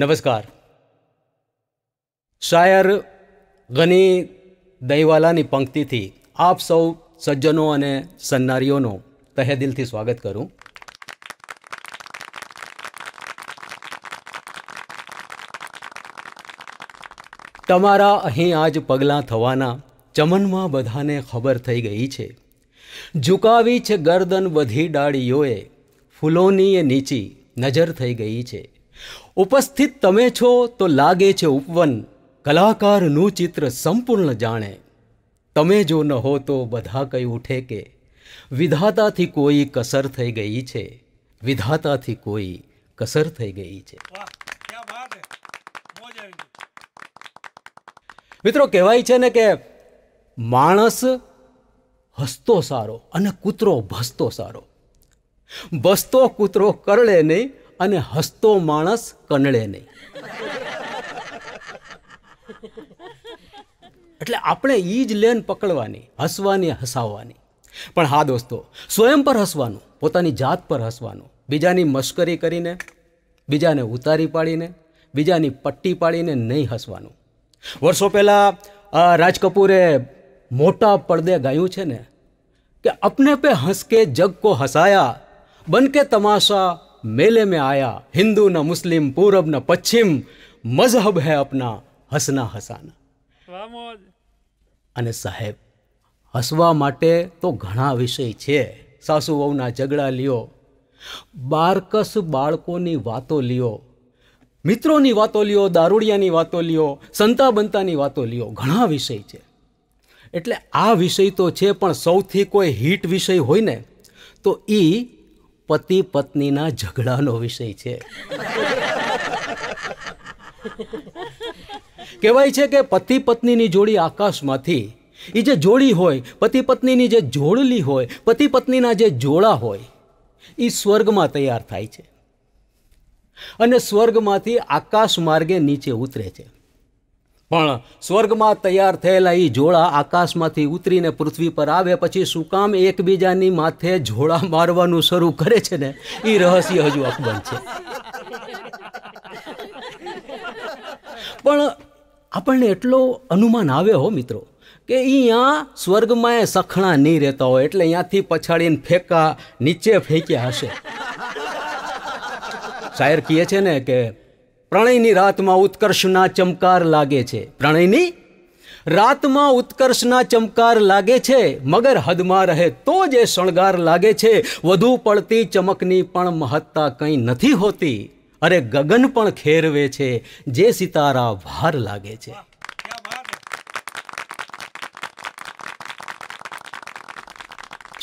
નમસ્કાર શાયર ગની દહીવાલાની પંક્તિથી આપ સૌ સજ્જનો અને સન્નારીઓનો તહે દિલથી સ્વાગત કરું તમારા અહીં આજ પગલાં થવાના ચમનમાં બધાને ખબર થઈ ગઈ છે ઝુકાવી છે ગરદન બધી ડાળીઓએ ફૂલોની એ નીચી નજર થઈ ગઈ છે ઉપસ્થિત તમે છો તો લાગે છે ઉપવન કલાકારનું ચિત્ર સંપૂર્ણ જાણે તમે જો ન હો તો બધા કહી ઉઠે કે વિધાતાથી કોઈ કસર થઈ ગઈ છે વિધાતાથી કોઈ કસર થઈ ગઈ છે મિત્રો કહેવાય છે ને કે માણસ હસતો સારો અને કૂતરો ભસતો સારો બસતો કૂતરો કરડે નહીં અને હસતો માણસ કનડે નહીં એટલે આપણે એ જ લેન પકડવાની હસવાની હસાવવાની પણ હા દોસ્તો સ્વયં પર હસવાનું પોતાની જાત પર હસવાનું બીજાની મશ્કરી કરીને બીજાને ઉતારી પાડીને બીજાની પટ્ટી પાડીને નહીં હસવાનું વર્ષો પહેલાં રાજ કપૂરે મોટા પડદે ગાયું છે ને કે અપને પે હસકે જગ કો હસાયા બનકે તમાશા મેલે મેં आया હિન્દુ न મુસ્લિમ पूरब न પશ્ચિમ મઝહબ હે અપના હસના હસાના અને સાહેબ હસવા માટે તો ઘણા વિષય છે સાસુ વહુના ઝઘડા લ્યો બારકસ બાળકોની વાતો લ્યો મિત્રોની વાતો લ્યો દારૂડિયાની વાતો લ્યો સંતા બનતાની વાતો લ્યો ઘણા વિષય છે એટલે આ વિષય તો છે પણ સૌથી કોઈ હીટ વિષય હોય ને તો એ પતિ પત્નીના ઝઘડાનો વિષય છે કહેવાય છે કે પતિ પત્નીની જોડી આકાશમાંથી એ જે જોડી હોય પતિ પત્નીની જે જોડલી હોય પતિ પત્નીના જે જોડા હોય એ સ્વર્ગમાં તૈયાર થાય છે અને સ્વર્ગમાંથી આકાશ માર્ગે નીચે ઉતરે છે પણ સ્વર્ગમાં તૈયાર થયેલા એ જોડા આકાશમાંથી ઉતરીને પૃથ્વી પર આવે પછી શું કામ એકબીજાની માથે જોડા મારવાનું શરૂ કરે છે ને એ રહસ્ય હજુ અકબંધ છે પણ આપણને એટલો અનુમાન આવે હો મિત્રો કે અહીંયા સ્વર્ગમાં એ સખણા નહીં રહેતા હોય એટલે અહીંયાથી પછાડીને ફેંકા નીચે ફેંક્યા હશે શાયર કહે છે ને કે પ્રણયની રાતમાં ઉત્કર્ષના ચમકાર લાગે છે પ્રણયની રાતમાં ઉત્કર્ષના ચમકાર લાગે છે મગર હદમાં રહે તો જ એ શણગાર લાગે છે વધુ પડતી ચમકની પણ મહત્તા કંઈ નથી હોતી અરે ગગન પણ ખેરવે છે જે સિતારા ભાર લાગે છે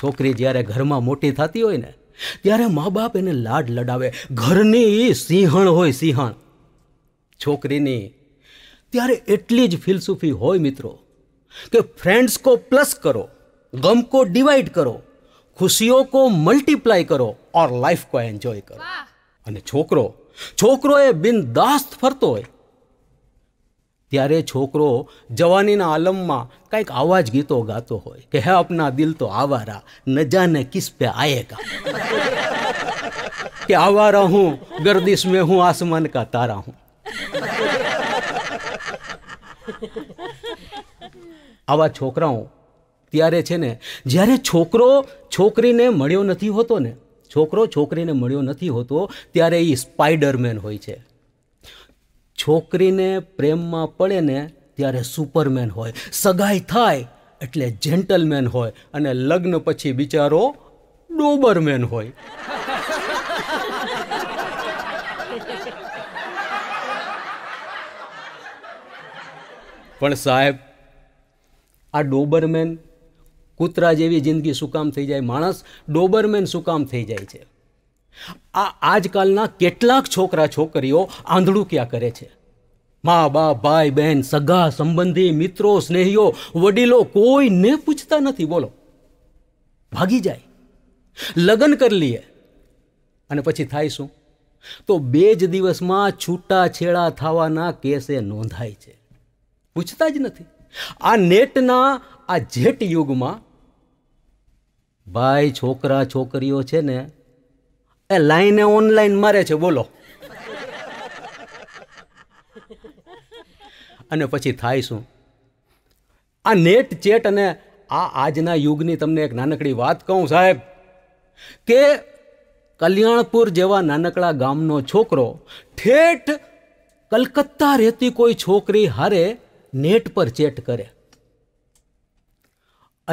છોકરી જ્યારે ઘરમાં મોટી થતી હોય ને ત્યારે મા બાપ એને લાડ લડાવે ઘરની સિંહણ હોય સિંહણ છોકરીની ત્યારે એટલી જ ફિલસૂફી હોય મિત્રો કે ફ્રેન્ડ્સ કો પ્લસ કરો ગમ કો ડિવાઈડ કરો ખુશીઓ કો મલ્ટીપ્લાય કરો ઓર લાઈફ કો એન્જોય કરો અને છોકરો છોકરો એ બિનદાસ્ત ફરતો હોય ત્યારે છોકરો જવાનીના આલમમાં કંઈક આવા જ ગીતો ગાતો હોય કે હે આપના દિલ તો આવારા નજાને જાને કિસ પે આયેગા કે આવારા હું ગર્દિશ મેં હું આસમાન કા તારા હું આવા છોકરાઓ ત્યારે છે ને જ્યારે છોકરો છોકરીને મળ્યો નથી હોતો ને છોકરો છોકરીને મળ્યો નથી હોતો ત્યારે એ સ્પાઈડરમેન હોય છે છોકરીને પ્રેમમાં પડે ને ત્યારે સુપરમેન હોય સગાઈ થાય એટલે જેન્ટલમેન હોય અને લગ્ન પછી બિચારો ડોબરમેન હોય પણ સાહેબ આ ડોબરમેન કૂતરા જેવી જિંદગી શું કામ થઈ જાય માણસ ડોબરમેન શું કામ થઈ જાય છે આ આજકાલના કેટલાક છોકરા છોકરીઓ આંધળું ક્યાં કરે છે મા બાપ ભાઈ બહેન સગા સંબંધી મિત્રો સ્નેહીઓ વડીલો કોઈને પૂછતા નથી બોલો ભાગી જાય લગ્ન કરી લઈએ અને પછી થાય શું તો બે જ દિવસમાં છૂટાછેડા થવાના કેસે નોંધાય છે પૂછતા જ નથી આ નેટના આ જેટ યુગમાં ભાઈ છોકરા છોકરીઓ છે ને એ લાઈને ઓનલાઈન મારે છે બોલો અને પછી થાય શું આ નેટ ચેટ અને આ આજના યુગની તમને એક નાનકડી વાત કહું સાહેબ કે કલ્યાણપુર જેવા નાનકડા ગામનો છોકરો ઠેઠ કલકત્તા રહેતી કોઈ છોકરી હારે નેટ પર ચેટ કરે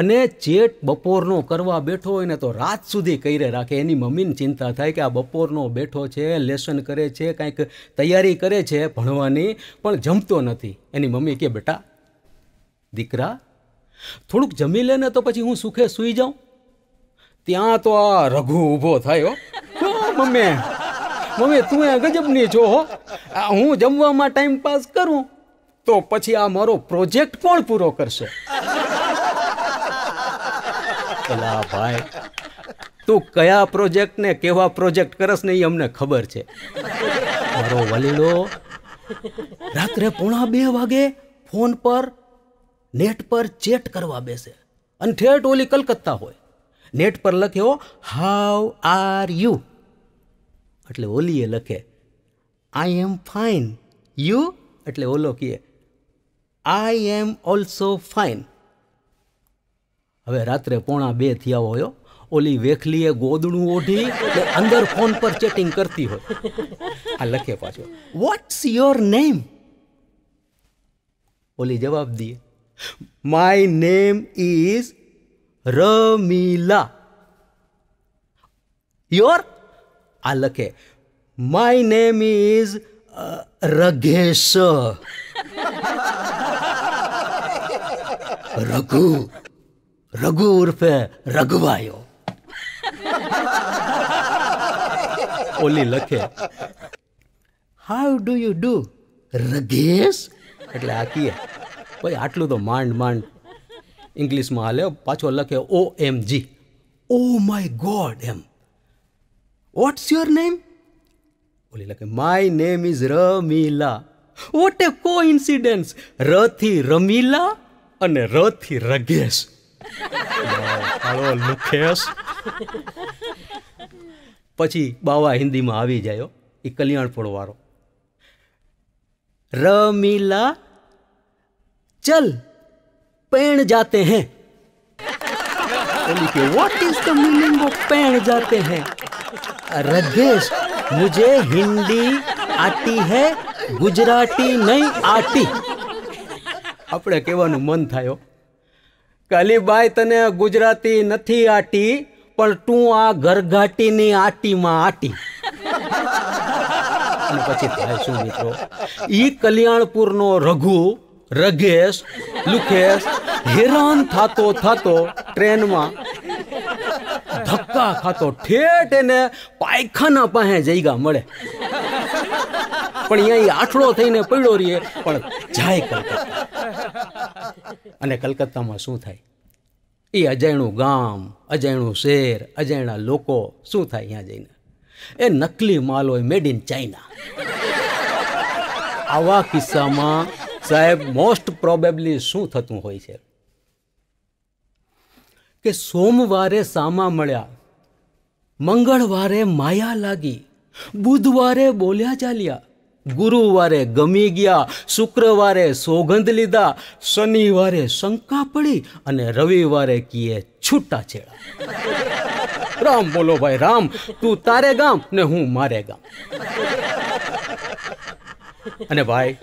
અને ચેટ બપોરનો કરવા બેઠો હોય ને તો રાત સુધી કરે રાખે એની મમ્મીને ચિંતા થાય કે આ બપોરનો બેઠો છે લેસન કરે છે કાંઈક તૈયારી કરે છે ભણવાની પણ જમતો નથી એની મમ્મી કે બેટા દીકરા થોડુંક જમી લે ને તો પછી હું સુખે સૂઈ જાઉં ત્યાં તો આ રઘુ ઊભો થયો મમ્મી મમ્મી તું એ ગજબની છો હો હું જમવામાં ટાઈમ પાસ કરું તો પછી આ મારો પ્રોજેક્ટ કોણ પૂરો કરશે પેલા ભાઈ તું કયા પ્રોજેક્ટ ને કેવા પ્રોજેક્ટ કરસ ને એ અમને ખબર છે મારો વલીલો રાત્રે પોણા બે વાગે ફોન પર નેટ પર ચેટ કરવા બેસે અને ઠેઠ ઓલી કલકત્તા હોય નેટ પર લખ્યો હાઉ આર યુ એટલે ઓલીએ લખે આઈ એમ ફાઇન યુ એટલે ઓલો કહે આઈ એમ ઓલ્સો ફાઇન હવે રાત્રે પોણા બે થયા હોય ઓલી વેખલીએ ગોદણું ઓઢી ને અંદર ફોન પર ચેટિંગ કરતી હોય આ લખે પાછો વોટ્સ યોર નેમ ઓલી જવાબ દઈએ my name is Ramila your આ લખે my name is Raghesh Raghu Raghu उर्फ रघुवायो ઓલી લખે how do you do Raghesh એટલે આ કીએ ભાઈ આટલું તો માંડ માંડ ઇંગ્લિશમાં હાલે પાછો લખે O M G oh my god એમ વોટ્સ યોર નેમ ઓલી લખે my name is Ramila what a coincidence રથી Ramila અને રથી રગેશ કાળો લુખેશ પછી બાવા હિન્દીમાં આવી જાયો એ કલ્યાણપુર વાળો રમીલા ચલ પેણ જાતે હૈ કે what what is the meaning of पैण जाते हैं रगेश मुझे हिंदी आती है गुजराती नहीं આપણે કહેવાનું મન થયો કાલીબાઈ તને ગુજરાતી નથી આટી પણ તું આ ઘરઘાટીની આટીમાં આટી અને પછી થાય શું મિત્રો ઈ કલ્યાણપુરનો રઘુ રઘેશ લુખેશ હેરાન થાતો થાતો ટ્રેનમાં ધક્કા ખાતો ઠેઠ એને પાયખાના પાસે જઈગા મળે પણ અહીંયા આઠડો થઈને પડ્યો રહીએ પણ જાય કરતા અને કલકત્તામાં શું થાય એ અજાયણું ગામ અજાયણું શહેર અજાણા લોકો શું થાય ત્યાં જઈને એ નકલી માલ હોય મેડ ઇન ચાઇના આવા કિસ્સામાં સાહેબ મોસ્ટ પ્રોબેબલી શું થતું હોય છે કે સોમવારે સામા મળ્યા મંગળવારે માયા લાગી બુધવારે બોલ્યા ચાલ્યા ગુરુવારે ગમી ગયા શુક્રવારે સોગંધ લીધા શનિવારે શંકા પડી અને રવિવારે કીએ છૂટા છેડા રામ બોલો ભાઈ રામ તું તારે ગામ ને હું મારે ગામ અને ભાઈ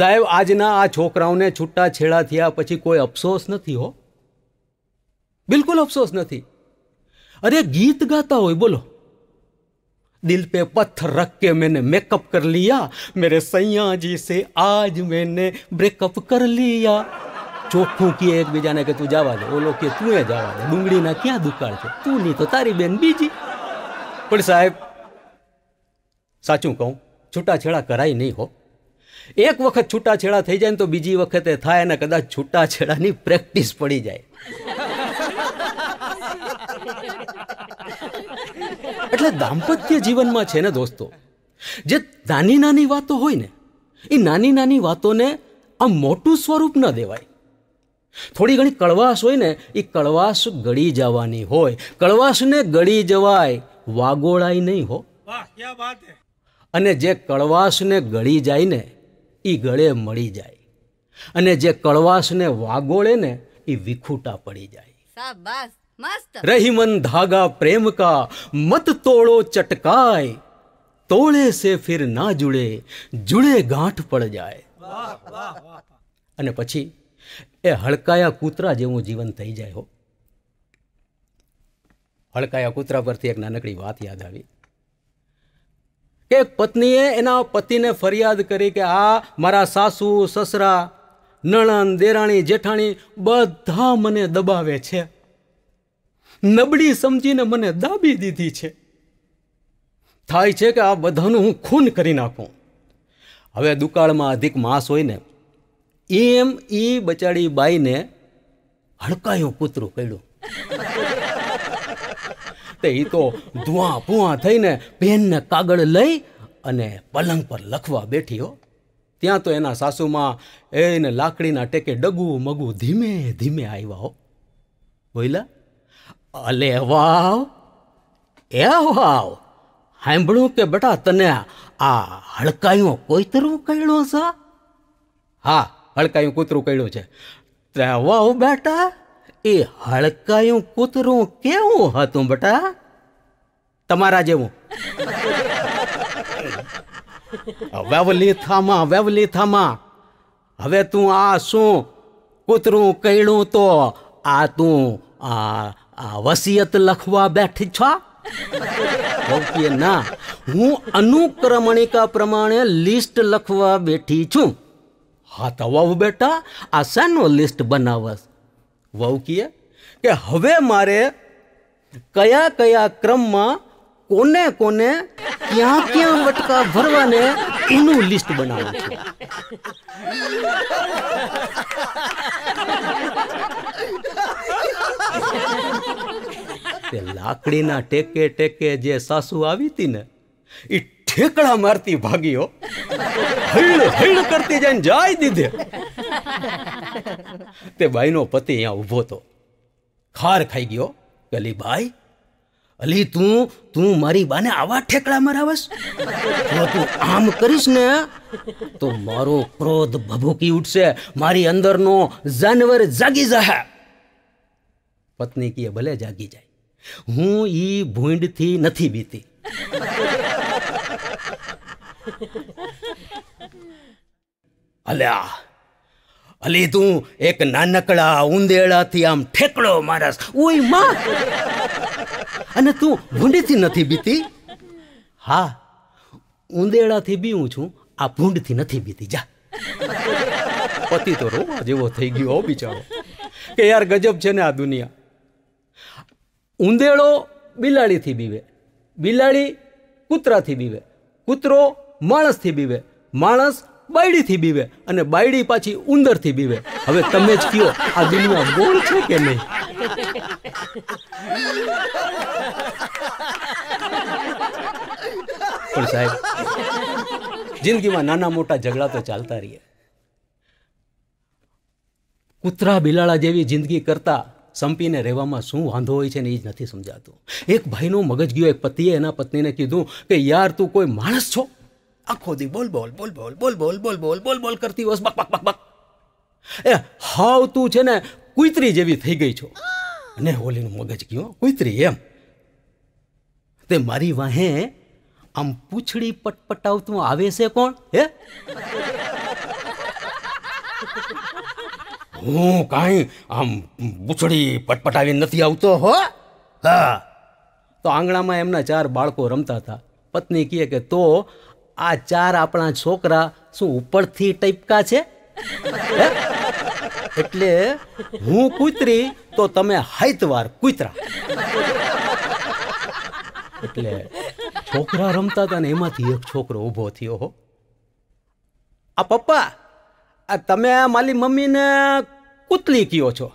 સાહેબ આજના આ છોકરાઓને છૂટા છેડા થયા પછી કોઈ અફસોસ નથી હો બિલકુલ અફસોસ નથી અરે ગીત ગાતા હોય બોલો दिल पे पत्थर रख के मैंने मेकअप कर लिया मेरे सैया जी से आज मैंने ब्रेकअप कर लिया ચોખ્ખું કે એકબીજાને કે તું જવા દે ઓલો કે તું એ જવા દે ડુંગળીના ક્યાં દુકાળ છે તું નહીં તો તારી બેન બીજી પણ સાહેબ સાચું કહું છૂટાછેડા કરાય નહીં હો એક વખત છૂટાછેડા થઈ જાય ને તો બીજી વખતે થાય ને કદાચ છૂટાછેડાની પ્રેક્ટિસ પડી જાય એટલે દાંપત્ય જીવનમાં છે ને દોસ્તો જે નાની નાની વાતો હોય ને એ નાની નાની વાતોને આ મોટું સ્વરૂપ ન દેવાય થોડી ઘણી કડવાશ હોય ને એ કડવાશ ગળી જવાની હોય કડવાશને ગળી જવાય વાગોળાય નહીં હો અને જે કડવાશને ગળી જાય ને એ ગળે મળી જાય અને જે કડવાશને વાગોળે ને એ વિખૂટા પડી જાય रही मन धागा प्रेम का मत तोड़ो चटकाए તોળે સે ફિર ના જુડે જુડે ગાંઠ પડ જાય અને પછી એ હળકાયા કૂતરા જેવું જીવન થઈ જાય હો હળકાયા કૂતરા પરથી એક નાનકડી વાત યાદ આવી કે પત્નીએ એના પતિને ફરિયાદ કરી કે આ મારા સાસુ સસરા નણંદ દેરાણી જેઠાણી બધા મને દબાવે છે નબળી સમજીને મને દાબી દીધી છે થાય છે કે આ બધાનું હું ખૂન કરી નાખું હવે દુકાળમાં અધિક માસ હોય ને એમ એ બચાડી બાઈને હડકાયું કૂતરું કર્યું તે એ તો ધુઆ પુઆ થઈને પેનને કાગળ લઈ અને પલંગ પર લખવા બેઠી હો ત્યાં તો એના સાસુમાં એને લાકડીના ટેકે ડગુ મગુ ધીમે ધીમે આવ્યા હો બોલ્યા અલે વાવ એ વાવ સાંભળ્યું કે બેટા તને આ હળકાયું કોઈતરું કહેલું છે હા હળકાયું કૂતરું કહેલું છે તે વાવ બેટા એ હળકાયું કૂતરું કેવું હતું બેટા તમારા જેવું વેવલીથામાં વેવલીથામાં હવે તું આ શું કૂતરું કહેલું તો આ તું આ આ વસિયત લખવા બેઠી છો ઓકે ના હું અનુક્રમણિકા પ્રમાણે લિસ્ટ લખવા બેઠી છું હા તો વહુ બેટા આ શાનો લિસ્ટ બનાવસ વહુ કીએ કે હવે મારે કયા કયા ક્રમમાં કોને કોને ક્યાં ક્યાં વટકા ભરવાને એનું લિસ્ટ બનાવું છે તે લાકડીના ટેકે ટેકે જે સાસુ આવી હતી ને એ ઠેકડા મારતી ભાગીઓ હૈણ હૈણ કરતી જઈને જાય દીધે તે બાઈનો પતિ અહીંયા ઊભો હતો ખાર ખાઈ ગયો પેલી ભાઈ અલી તું તું મારી બાને આવા ઠેકડા મરાવસ જો તું આમ કરીશ ને તો મારો ક્રોધ ભભૂકી ઉઠશે મારી અંદરનો જાનવર જાગી જશે પત્ની કીએ ભલે જાગી જાય હું ઈ ભૂંડથી નથી બીતી અલ્યા અલી તું એક નાનકડા ઉંદેડાથી આમ ઠેકડો મારસ ઓય માં અને તું ભૂંડથી નથી બીતી હા ઉંદેળાથી બીવું છું આ ભૂંડથી નથી બીતી જા પતિ તો રોવા જેવો થઈ ગયો બિચારો કે યાર ગજબ છે ને આ દુનિયા ઉંદેડો બિલાડીથી બીવે બિલાડી કૂતરાથી બીવે કૂતરો માણસથી બીવે માણસ બાયડીથી બીવે અને બાયડી પાછી ઉંદરથી બીવે હવે તમે જ કયો આ દુનિયા ગોળ છે કે નહીં પણ સાહેબ જિંદગીમાં નાના મોટા ઝઘડા તો ચાલતા રહીએ કૂતરા બિલાડા જેવી જિંદગી કરતા સંપીને રહેવામાં શું વાંધો હોય છે ને એ જ નથી સમજાતું એક ભાઈનો મગજ ગયો એક પતિએ એના પત્નીને કીધું કે યાર તું કોઈ માણસ છો આખો દી બોલ બોલ બોલ બોલ બોલ બોલ બોલ બોલ બોલ બોલ કરતી હોસ બક બક બક બક એ હાવ તું છે ને કુતરી જેવી થઈ ગઈ છો અને હોલીનું મગજ ગયો કુતરી એમ તે મારી વાહે આમ પૂછડી પટપટાવતું આવે છે કોણ હે હું કાંઈ આમ બુચડી પટપટાવી નથી આવતો હો હા તો આંગણામાં એમના ચાર બાળકો રમતા હતા પત્ની કહે કે તો આ ચાર આપણા છોકરા શું ઉપરથી ટપકા છે એટલે હું કૂતરી તો તમે હાઈતવાર કૂતરા એટલે છોકરા રમતા હતા ને એમાંથી એક છોકરો ઊભો થયો હો આ પપ્પા આ તમે મારી મમ્મીને કૂતલી કયો છો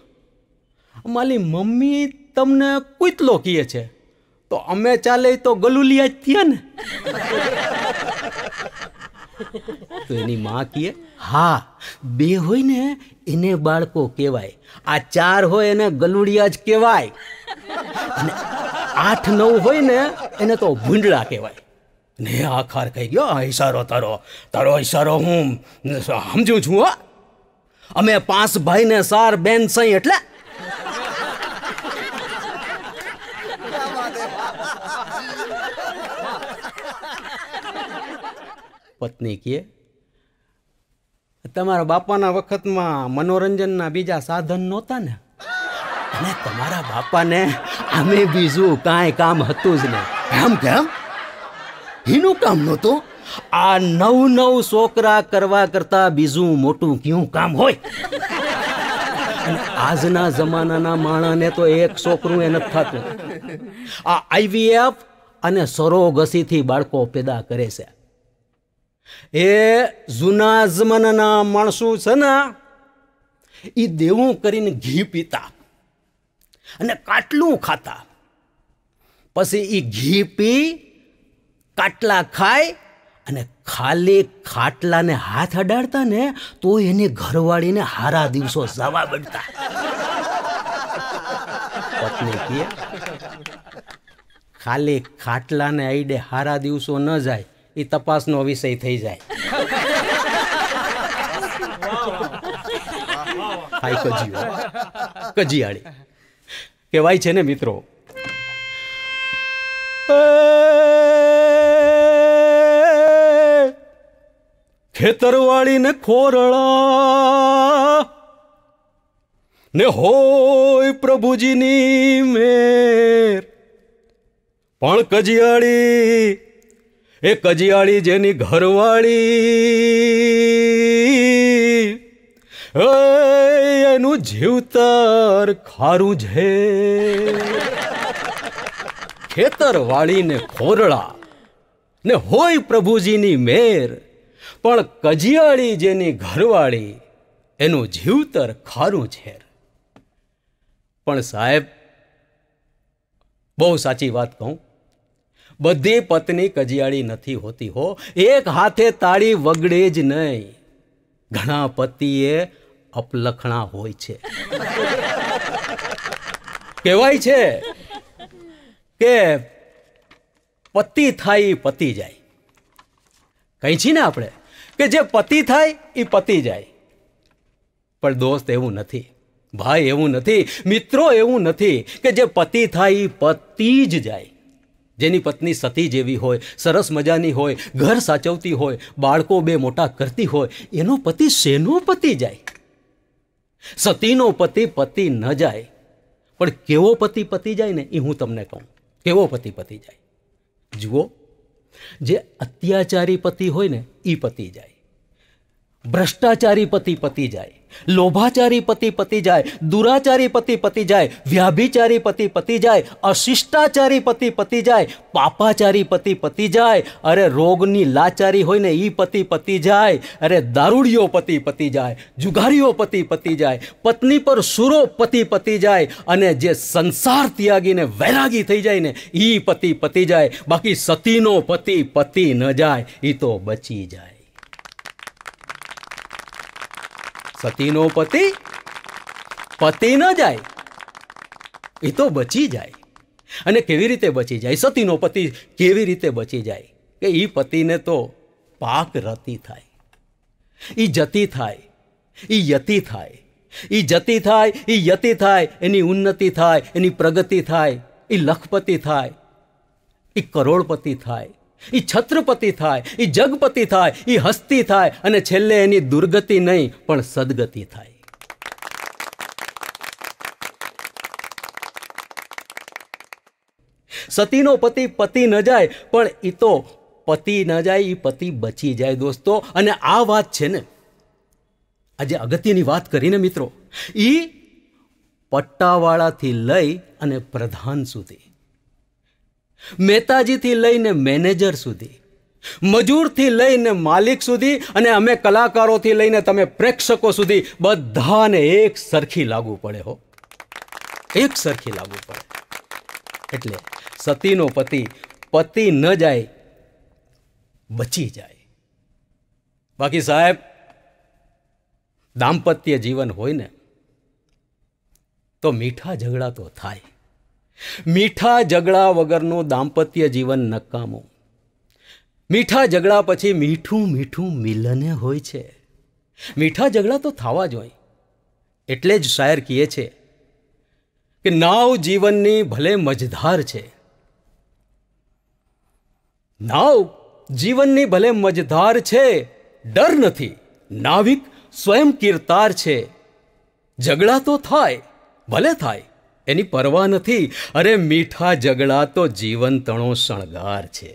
મારી મમ્મી તમને કૂતલો કહે છે તો અમે ચાલે તો ગલુલિયા જ થયા ને તો એની મા કહે હા બે હોય ને એને બાળકો કહેવાય આ ચાર હોય એને ગલુડિયા જ કહેવાય અને આઠ નવ હોય ને એને તો ભૂંડળા કહેવાય ને આખાર કહી ગયો આ ઈશારો તારો તારો ઈશારો હું સમજું છું હો અમે પાંચ ભાઈ ને સાર બેન સહી એટલે પત્ની કહે તમારા બાપાના વખતમાં મનોરંજનના બીજા સાધન નહોતા ને અને તમારા બાપાને અમે બીજું કાંઈ કામ હતું જ નહીં એમ કેમ હીનું કામ નહોતું આ નવ નવ છોકરા કરવા કરતા બીજું મોટું કયું કામ હોય આજના જમાનાના માણાને તો એક છોકરું એ નથી થતું આ આઈવીએફ અને સરોગસીથી બાળકો પેદા કરે છે એ જૂના જમાનાના માણસો છે ને એ દેવું કરીને ઘી પીતા અને કાટલું ખાતા પછી એ ઘી પી કાટલા ખાય અને ખાલી ખાટલાને હાથ અડાડતા ને તો એની ઘરવાળીને હારા દિવસો જવા બનતા ખાલી ખાટલાને આઈડે હારા દિવસો ન જાય એ તપાસનો વિષય થઈ જાય કજીયાળી કહેવાય છે ને મિત્રો ખેતરવાળીને ખોરળા ને હોય પ્રભુજીની મેર પણ કજિયાળી એ કજિયાળી જેની ઘરવાળી એનું જીવતર ખારું છે ખેતરવાળીને ખોરળા ને હોય પ્રભુજીની મેર પણ કજિયાળી જેની ઘરવાળી એનું જીવતર ખારું ઝેર પણ સાહેબ બહુ સાચી વાત કહું બધી પત્ની કજિયાળી નથી હોતી હો એક હાથે તાળી વગડે જ નહીં ઘણા પતિએ અપલખણા હોય છે કહેવાય છે કે પતિ થાય પતિ જાય કહી છીએ ને આપણે કે જે પતિ થાય એ પતિ જાય પણ દોસ્ત એવું નથી ભાઈ એવું નથી મિત્રો એવું નથી કે જે પતિ થાય એ પતિ જ જાય જેની પત્ની સતી જેવી હોય સરસ મજાની હોય ઘર સાચવતી હોય બાળકો બે મોટા કરતી હોય એનો પતિ શેનો પતિ જાય સતીનો પતિ પતિ ન જાય પણ કેવો પતિ પતિ જાય ને એ હું તમને કહું કેવો પતિ પતિ જાય જુઓ જે અત્યાચારી પતિ હોય ને એ પતી જાય ભ્રષ્ટાચારી પતિ પતિ જાય લોભાચારી પતિ પતિ જાય દુરાચારી પતિ પતિ જાય વ્યાભિચારી પતિ પતિ જાય અશિષ્ટાચારી પતિ પતિ જાય પાપાચારી પતિ પતિ જાય અરે રોગની લાચારી હોય ને એ પતિ પતિ જાય અરે દારૂડિયો પતિ પતિ જાય જુગારીઓ પતિ પતિ જાય પત્ની પર સુરો પતિ પતિ જાય અને જે સંસાર ત્યાગીને વૈરાગી થઈ જાય ને એ પતિ પતિ જાય બાકી સતીનો પતિ પતિ ન જાય એ તો બચી જાય સતીનો પતિ પતિ ન જાય એ તો બચી જાય અને કેવી રીતે બચી જાય સતીનો પતિ કેવી રીતે બચી જાય કે એ પતિને તો પાક રતી થાય એ જતી થાય એ યતી થાય એ જતી થાય એ યતી થાય એની ઉન્નતિ થાય એની પ્રગતિ થાય એ લખપતિ થાય એ કરોડપતિ થાય એ છત્રપતિ થાય એ જગપતિ થાય એ હસ્તી થાય અને છેલ્લે એની દુર્ગતિ નહીં પણ સદગતિ થાય સતીનો પતિ પતિ ન જાય પણ એ તો પતિ ન જાય એ પતિ બચી જાય દોસ્તો અને આ વાત છે ને આજે અગત્યની વાત કરીને મિત્રો એ પટ્ટાવાળાથી લઈ અને પ્રધાન સુધી મહેતાજીથી લઈને મેનેજર સુધી મજૂરથી લઈને માલિક સુધી અને અમે કલાકારોથી લઈને તમે પ્રેક્ષકો સુધી બધાને એક સરખી લાગુ પડે હો એક સરખી લાગુ પડે એટલે સતીનો પતિ પતિ ન જાય બચી જાય બાકી સાહેબ દાંપત્ય જીવન હોય ને તો મીઠા ઝઘડા તો થાય મીઠા ઝઘડા વગરનું દાંપત્ય જીવન નકામું મીઠા ઝઘડા પછી મીઠું મીઠું મિલને હોય છે મીઠા ઝઘડા તો થવા જ હોય એટલે જ શાયર કહે છે કે નાવ જીવનની ભલે મજધાર છે નાવ જીવનની ભલે મજધાર છે ડર નથી નાવિક સ્વયં કિરતાર છે ઝઘડા તો થાય ભલે થાય એની પરવા નથી અરે મીઠા ઝઘડા તો જીવન તણો શણગાર છે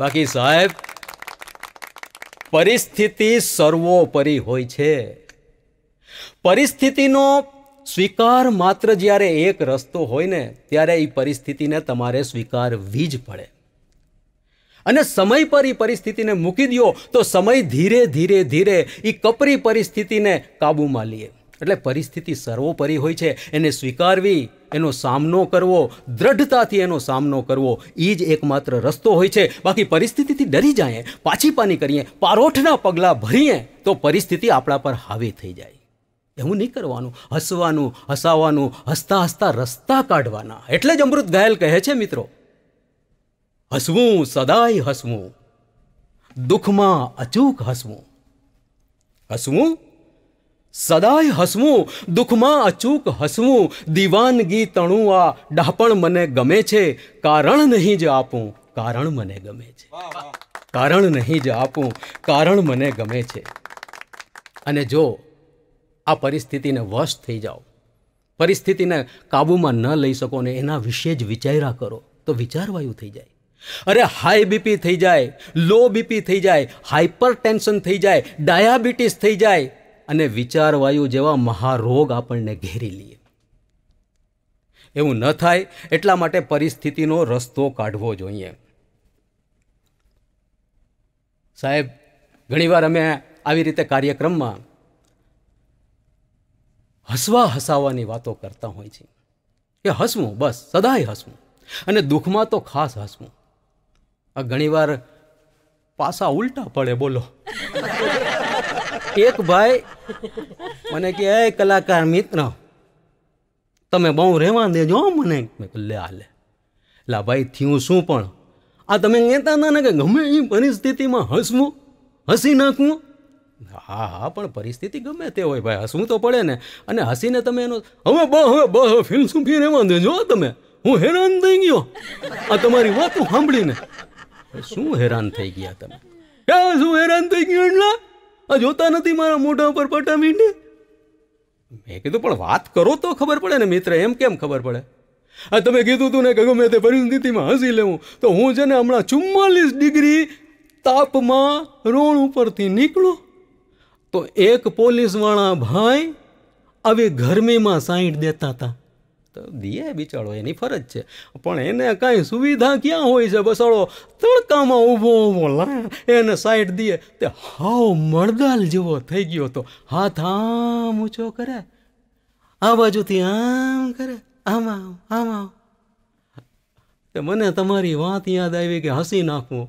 બાકી સાહેબ પરિસ્થિતિ સર્વોપરી હોય છે પરિસ્થિતિનો સ્વીકાર માત્ર જ્યારે એક રસ્તો હોય ને ત્યારે એ પરિસ્થિતિને તમારે સ્વીકારવી જ પડે અને સમય પર એ પરિસ્થિતિને મૂકી દો તો સમય ધીરે ધીરે ધીરે એ કપરી પરિસ્થિતિને કાબૂમાં લઈએ એટલે પરિસ્થિતિ સર્વોપરી હોય છે એને સ્વીકારવી એનો સામનો કરવો દ્રઢતાથી એનો સામનો કરવો એ જ એકમાત્ર રસ્તો હોય છે બાકી પરિસ્થિતિથી ડરી જાય પાછી પાની કરીએ પારોઠના પગલાં ભરીએ તો પરિસ્થિતિ આપણા પર હાવી થઈ જાય એવું નહીં કરવાનું હસવાનું હસાવાનું હસતા હસતા રસ્તા કાઢવાના એટલે જ અમૃત ઘાયલ કહે છે મિત્રો હસવું સદાય હસવું દુઃખમાં અચૂક હસવું હસવું સદાય હસવું દુઃખમાં અચૂક હસવું દીવાનગી તણું આ ડહાપણ મને ગમે છે કારણ નહીં જ આપું કારણ મને ગમે છે કારણ નહીં જ આપું કારણ મને ગમે છે અને જો આ પરિસ્થિતિને વશ થઈ જાઓ પરિસ્થિતિને કાબૂમાં ન લઈ શકો ને એના વિશે જ વિચાર્યા કરો તો વિચારવાયું થઈ જાય અરે હાઈ બીપી થઈ જાય લો બીપી થઈ જાય હાઇપર ટેન્શન થઈ જાય ડાયાબિટીસ થઈ જાય અને વિચારવાયુ જેવા મહારોગ આપણને ઘેરી લઈએ એવું ન થાય એટલા માટે પરિસ્થિતિનો રસ્તો કાઢવો જોઈએ સાહેબ ઘણીવાર અમે આવી રીતે કાર્યક્રમમાં હસવા હસાવવાની વાતો કરતા હોય છે કે હસવું બસ સદાય હસવું અને દુઃખમાં તો ખાસ હસવું આ ઘણીવાર પાસા ઉલટા પડે બોલો એક ભાઈ મને કે એ કલાકાર મિત્ર તમે બહુ રહેવા દેજો મને મેં લે આ લે લા ભાઈ થયું શું પણ આ તમે કહેતા હતા ને કે ગમે એ પરિસ્થિતિમાં હસવું હસી નાખવું હા હા પણ પરિસ્થિતિ ગમે તે હોય ભાઈ હસવું તો પડે ને અને હસીને તમે એનો હવે બહ હવે બહ ફિલસુફી રહેવા દેજો તમે હું હેરાન થઈ ગયો આ તમારી વાતો સાંભળીને શું હેરાન થઈ ગયા તમે શું હેરાન થઈ ગયો એટલા આ જોતા નથી મારા મોઢા ઉપર પટા મીંડે મેં કીધું પણ વાત કરો તો ખબર પડે ને મિત્ર એમ કેમ ખબર પડે આ તમે કીધું તું ને કે ગમે તે પરિસ્થિતિમાં હસી લેવું તો હું છે ને હમણાં ચુમ્માલીસ ડિગ્રી તાપમાં રોણ ઉપરથી નીકળો તો એક પોલીસવાળા ભાઈ આવી ગરમીમાં સાઈઠ દેતા હતા તો દીએ બિચારો એની ફરજ છે પણ એને કાંઈ સુવિધા ક્યાં હોય છે બસાડો તડકામાં ઊભો ઊભો લા એને સાઈડ દીએ તે હાવ મળદાલ જેવો થઈ ગયો તો હાથ આમ ઊંચો કરે આ બાજુથી આમ કરે આમ આવ આમ આવ તે મને તમારી વાત યાદ આવી કે હસી નાખવું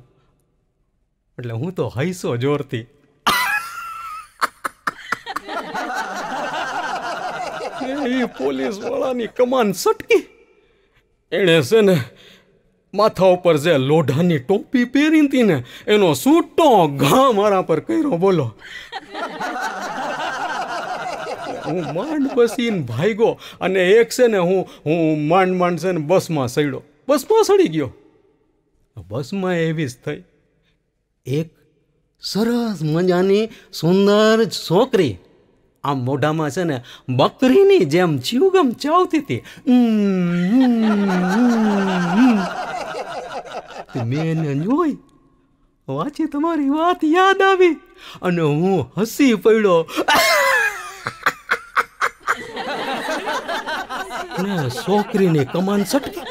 એટલે હું તો હૈસો જોરથી અને પોલીસવાળાની કમાન સટકી એણે છે ને માથા ઉપર જે લોઢાની ટોપી પહેરી હતી ને એનો સૂટો ઘા મારા પર કર્યો બોલો હું માંડ બસીને ભાગ્યો અને એક છે ને હું હું માંડ માંડ છે ને બસમાં સડ્યો બસમાં સડી ગયો બસમાં એવી જ થઈ એક સરસ મજાની સુંદર છોકરી આમ મોઢામાં છે ને બકરીની જેમ જીવગમ ચાવતી હતી મેં જોઈ વાંચી તમારી વાત યાદ આવી અને હું હસી પડ્યો ને છોકરીની કમાન સટકી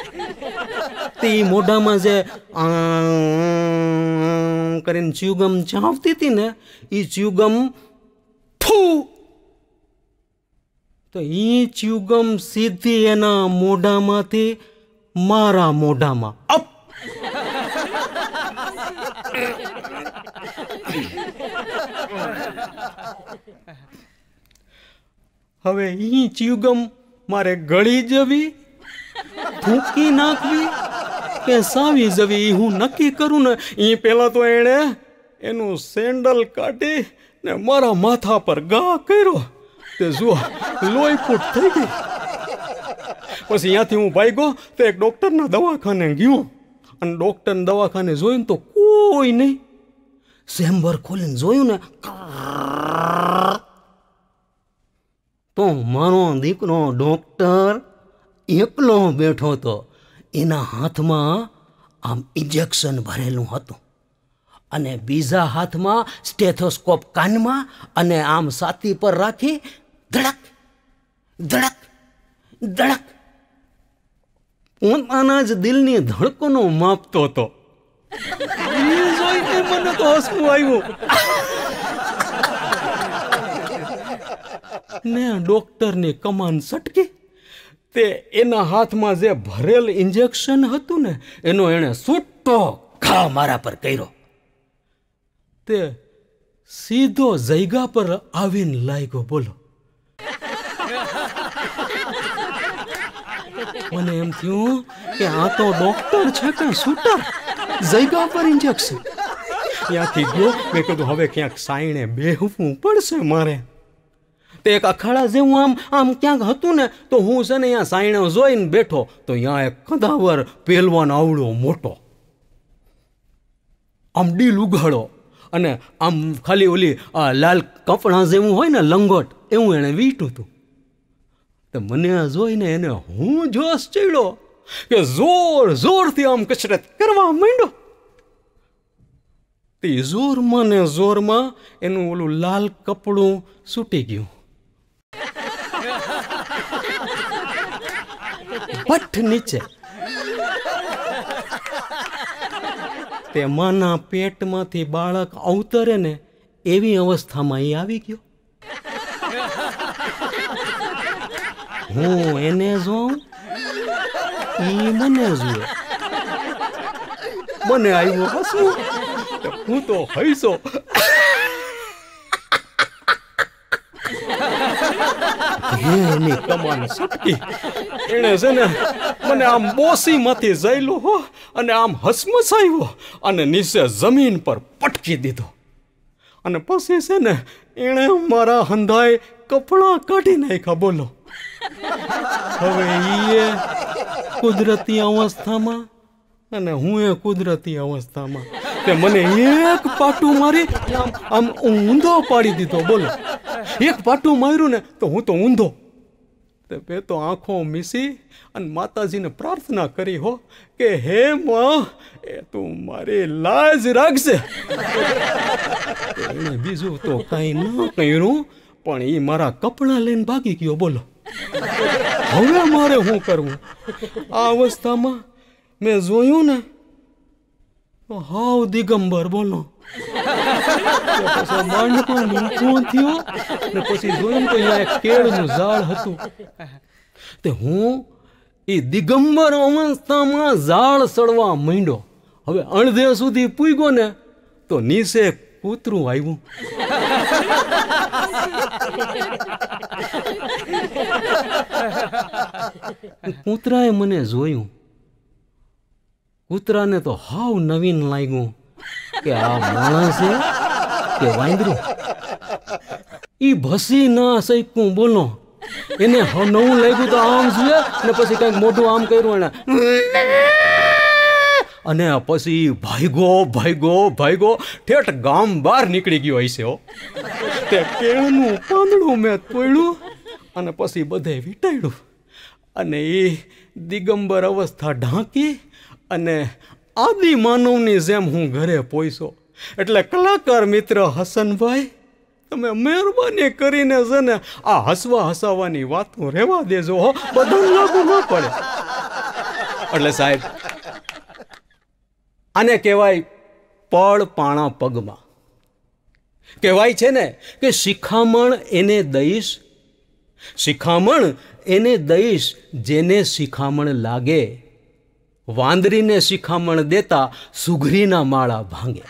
તે મોઢામાં જે કરીને ચ્યુગમ ચાવતી હતી ને એ ચ્યુગમ ફૂ તો એ ચ્યુગમ સીધી એના મોઢામાંથી મારા મોઢામાં અપ હવે ઈ ચ્યુગમ મારે ગળી જવી ફૂંકી નાખવી કે સાવી જવી એ હું નક્કી કરું ને એ પહેલાં તો એણે એનું સેન્ડલ કાઢી ને મારા માથા પર ગા કર્યો તે જુઓ લોહી ફૂટ થઈ ગઈ પછી અહીંયાથી હું ભાઈ ભાગ્યો તો એક ડૉક્ટરના દવાખાને ગયો અને ડૉક્ટરને દવાખાને જોયું તો કોઈ નહીં ચેમ્બર ખોલીને જોયું ને તો મારો દીકરો ડૉક્ટર એકલો બેઠો હતો એના હાથમાં આમ ઇન્જેક્શન ભરેલું હતું અને બીજા હાથમાં સ્ટેથોસ્કોપ કાનમાં અને આમ સાતી પર રાખી ધડક ધડક ધડક પોતાના જ દિલની ધડકોનો માપતો હતો જોઈને મને તો હસવું આવ્યું ને ડોક્ટરની કમાન સટકી તે એના હાથમાં જે ભરેલ ઇન્જેક્શન હતું ને એનો એણે છૂટો ખા મારા પર કર્યો તે સીધો જૈગા પર આવીને લાગ્યો બોલો મને એમ થયું કે આ તો ડોક્ટર છે કે શૂટર જયગા પર ઇન્જેક્શન ત્યાંથી ગયો મેં કીધું હવે ક્યાંક સાયણે બેહવું પડશે મારે તે એક અખાડા જેવું આમ આમ ક્યાંક હતું ને તો હું છે ને અહીંયા સાયણો જોઈને બેઠો તો અહીંયા એક કદાવર પહેલવાન આવડો મોટો આમ ડીલ ઉઘાડો અને આમ ખાલી ઓલી લાલ કપડાં જેવું હોય ને લંગોટ એવું એણે વીંટું હતું તો મને આ જોઈને એને હું જોશ ચડ્યો કે જોર જોરથી આમ કસરત કરવા માંડ્યો તે જોરમાં ને જોરમાં એનું ઓલું લાલ કપડું છૂટી ગયું પઠ નીચે તે માના પેટમાંથી બાળક અવતરે ને એવી અવસ્થામાં એ આવી ગયો હું એને જોઉં એ મને જુએ મને આવ્યો હસવું હું તો હૈસો એની કમાન સટકી એણે છે ને મને આમ બોસીમાંથી જઈલો હો અને આમ હસમસાવ્યો અને નીચે જમીન પર પટકી દીધો અને પછી છે ને એણે મારા હંધાએ કપડાં કાઢી નાખ્યા બોલો હવે એ કુદરતી અવસ્થામાં અને હું એ કુદરતી અવસ્થામાં કે મને એક પાટું મારી આમ ઊંધો પાડી દીધો બોલો એક પાટું માર્યું ને તો હું તો ઊંધો તે બે તો આંખો મીસી અને માતાજીને પ્રાર્થના કરી હો કે હે માં એ તું મારી લાજ રાખશે એણે બીજું તો કાંઈ ન કર્યું પણ એ મારા કપડાં લઈને ભાગી ગયો બોલો હવે મારે શું કરવું આ અવસ્થામાં મેં જોયું ને હાવ દિગંબર બોલો પછી જોયું તો અહીંયા એક કેળનું ઝાડ હતું તે હું એ દિગંબર અવસ્થામાં ઝાડ સડવા માંડ્યો હવે અણધે સુધી પૂગ્યો ને તો નીચે કૂતરું આવ્યું કૂતરાએ મને જોયું કૂતરાને તો હાવ નવીન લાગ્યું કે આ માણસે કે વાંદરું ઈ ભસી ના સૈકું બોલો એને નવું લાગ્યું તો આમ જોઈએ ને પછી કંઈક મોટું આમ કર્યું એને અને પછી ભાઈગો ભાઈગો ભાઈગો ઠેઠ ગામ બહાર નીકળી ગયો હશે હો તે કેળનું પાંદડું મેં તોડ્યું અને પછી બધે વીટાડ્યું અને એ દિગંબર અવસ્થા ઢાંકી અને આદિ માનવની જેમ હું ઘરે પહોંચ્યો એટલે કલાકાર મિત્ર હસનભાઈ તમે મહેરબાની કરીને છે ને આ હસવા હસાવાની વાતો રહેવા દેજો હો બધું લાગુ ન પડે એટલે સાહેબ આને કહેવાય પળ પાણા પગમાં કહેવાય છે ને કે શિખામણ એને દઈશ શિખામણ એને દઈશ જેને શિખામણ લાગે વાંદરીને શિખામણ દેતા સુઘરીના માળા ભાંગે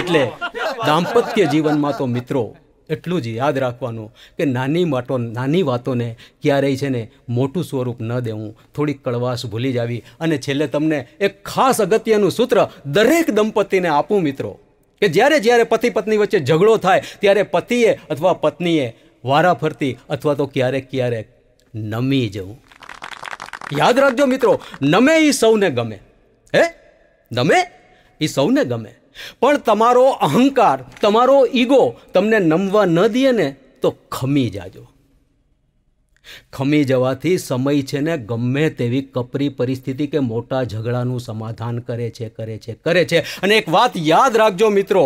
એટલે દાંપત્ય જીવનમાં તો મિત્રો એટલું જ યાદ રાખવાનું કે નાની વાતો નાની વાતોને ક્યારેય છે ને મોટું સ્વરૂપ ન દેવું થોડીક કડવાશ ભૂલી જવી અને છેલ્લે તમને એક ખાસ અગત્યનું સૂત્ર દરેક દંપતીને આપું મિત્રો કે જ્યારે જ્યારે પતિ પત્ની વચ્ચે ઝઘડો થાય ત્યારે પતિએ અથવા પત્નીએ વારા ફરતી અથવા તો ક્યારેક ક્યારેક નમી જવું યાદ રાખજો મિત્રો નમે એ સૌને ગમે હે નમે એ સૌને ગમે પણ તમારો અહંકાર તમારો ઈગો તમને નમવા ન દે ને તો ખમી જાજો ખમી જવાથી સમય છે ને ગમે તેવી કપરી પરિસ્થિતિ કે મોટા ઝઘડાનું સમાધાન કરે છે કરે છે કરે છે અને એક વાત યાદ રાખજો મિત્રો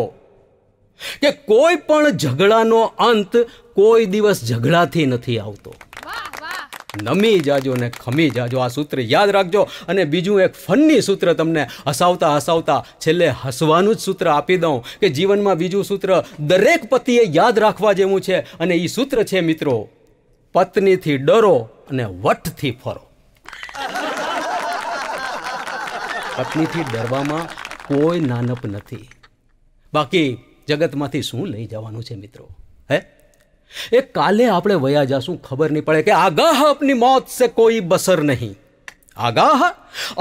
કે કોઈ પણ ઝઘડાનો અંત કોઈ દિવસ ઝઘડાથી નથી આવતો નમી જાજો ને ખમી જાજો આ સૂત્ર યાદ રાખજો અને બીજું એક ફનની સૂત્ર તમને હસાવતા હસાવતા છેલ્લે હસવાનું જ સૂત્ર આપી દઉં કે જીવનમાં બીજું સૂત્ર દરેક પતિએ યાદ રાખવા જેવું છે અને એ સૂત્ર છે મિત્રો પત્નીથી ડરો અને વટથી ફરો પત્નીથી ડરવામાં કોઈ નાનપ નથી બાકી જગતમાંથી શું લઈ જવાનું છે મિત્રો હે એ કાલે આપણે વયા જાશું ખબર નહીં પડે કે આગાહ અપની મોત સે કોઈ બસર નહીં આગાહ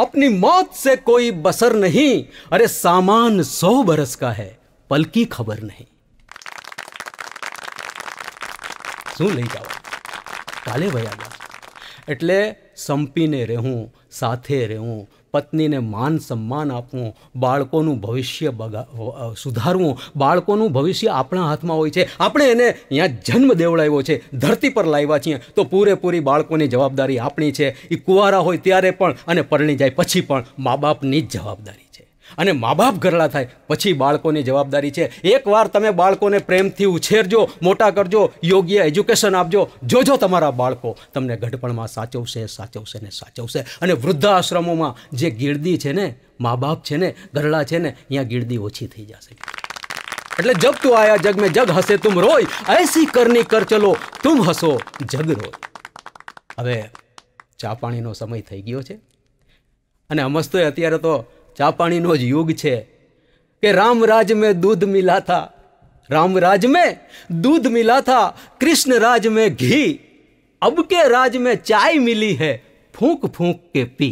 अपनी મોત સે કોઈ બસર નહીં અરે સામાન સો बरस કા है પલકી ખબર નહીં શું લઈ જાઓ કાલે વયા જાઓ એટલે સંપીને રહેવું સાથે રહેવું પત્નીને માન સન્માન આપવું બાળકોનું ભવિષ્ય બગા સુધારવું બાળકોનું ભવિષ્ય આપણા હાથમાં હોય છે આપણે એને અહીંયા જન્મ દેવડાવ્યો છે ધરતી પર લાવ્યા છીએ તો પૂરેપૂરી બાળકોની જવાબદારી આપણી છે એ કુંવારા હોય ત્યારે પણ અને પરણી જાય પછી પણ મા બાપની જ જવાબદારી છે અને મા બાપ ગરડા થાય પછી બાળકોની જવાબદારી છે એકવાર તમે બાળકોને પ્રેમથી ઉછેરજો મોટા કરજો યોગ્ય એજ્યુકેશન આપજો જોજો તમારા બાળકો તમને ગઢપણમાં સાચવશે સાચવશે ને સાચવશે અને વૃદ્ધાશ્રમોમાં જે ગીર્દી છે ને મા બાપ છે ને ગરડા છે ને અહીંયા ગીર્દી ઓછી થઈ જશે એટલે જબ તું આયા જગ મેં જગ હસે તુમ રોય એસી કરની કર ચલો તુમ હસો જગ રોય હવે ચા પાણીનો સમય થઈ ગયો છે અને અમસ્તોય અત્યારે તો ચા युग જ યુગ राम राज में दूध मिला था राम राज में दूध मिला था कृष्ण राज में घी अब के राज में चाय मिली है फूंक फूंक के पी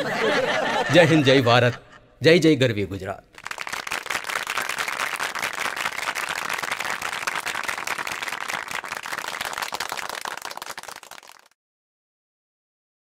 जय हिंद जय भारत जय जय गरवी गुजरात